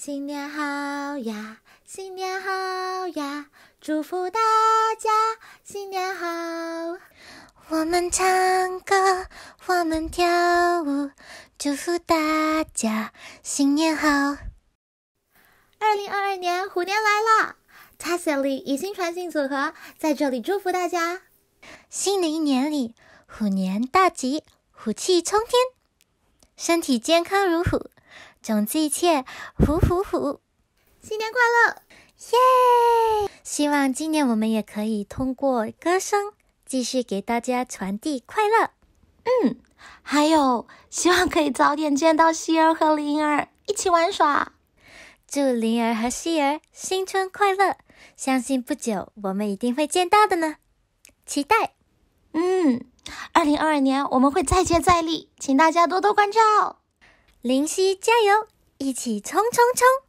新年好呀，新年好呀，祝福大家新年好！我们唱歌，我们跳舞，祝福大家新年好！二零二二年虎年来了 t a s y l i 以新传信组合在这里祝福大家，新的一年里虎年大吉，虎气冲天，身体健康如虎。总之一切，呼呼呼！新年快乐，耶！希望今年我们也可以通过歌声继续给大家传递快乐。嗯，还有希望可以早点见到希儿和灵儿一起玩耍。祝灵儿和希儿新春快乐！相信不久我们一定会见到的呢，期待。嗯，二零二二年我们会再接再厉，请大家多多关照。林夕加油，一起冲冲冲！